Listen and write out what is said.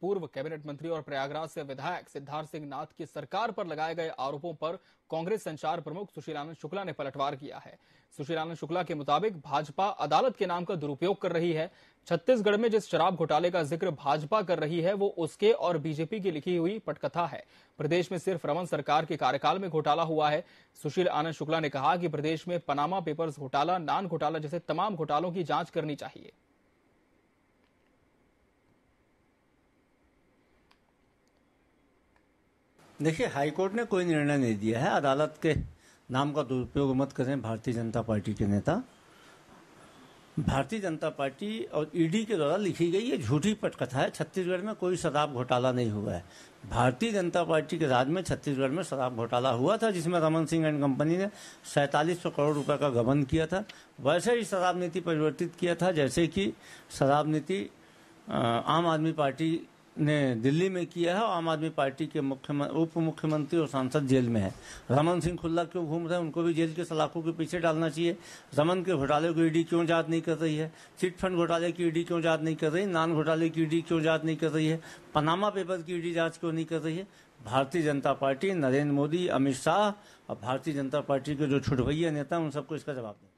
पूर्व कैबिनेट मंत्री और प्रयागराज से विधायक सिद्धार्थ सिंह नाथ की सरकार पर लगाए गए आरोपों पर कांग्रेस संचार प्रमुख सुशील आनंद शुक्ला ने पलटवार किया है सुशील आनंद शुक्ला के मुताबिक भाजपा अदालत के नाम का दुरुपयोग कर रही है छत्तीसगढ़ में जिस शराब घोटाले का जिक्र भाजपा कर रही है वो उसके और बीजेपी की लिखी हुई पटकथा है प्रदेश में सिर्फ रमन सरकार के कार्यकाल में घोटाला हुआ है सुशील आनंद शुक्ला ने कहा कि प्रदेश में पनामा पेपर्स घोटाला नान घोटाला जैसे तमाम घोटालों की जांच करनी चाहिए देखिए हाईकोर्ट ने कोई निर्णय नहीं दिया है अदालत के नाम का दुरुपयोग मत करें भारतीय जनता पार्टी के नेता भारतीय जनता पार्टी और ईडी के द्वारा लिखी गई ये झूठी पटकथा है छत्तीसगढ़ में कोई शराब घोटाला नहीं हुआ है भारतीय जनता पार्टी के राज में छत्तीसगढ़ में शराब घोटाला हुआ था जिसमें रमन सिंह एंड कंपनी ने सैंतालीस सौ करोड़ रुपए का गबन किया था वैसे ही शराब नीति परिवर्तित किया था जैसे कि शराब नीति आम आदमी पार्टी ने दिल्ली में किया है और आम आदमी पार्टी के मुख्यमंत्री उप मुख्यमंत्री और सांसद जेल में है रमन सिंह खुल्ला क्यों घूम रहे हैं उनको भी जेल के सलाखों के पीछे डालना चाहिए रमन के घोटाले को ईडी क्यों जांच नहीं कर रही है चिट फंड घोटाले की ईडी क्यों जांच नहीं कर रही नान घोटाले की ईडी क्यों जांच नहीं कर रही है पनामा पेपर की ईडी जाँच क्यों नहीं कर रही है भारतीय जनता पार्टी नरेंद्र मोदी अमित शाह और भारतीय जनता पार्टी के जो छुटभैया नेता उन सबको इसका जवाब दें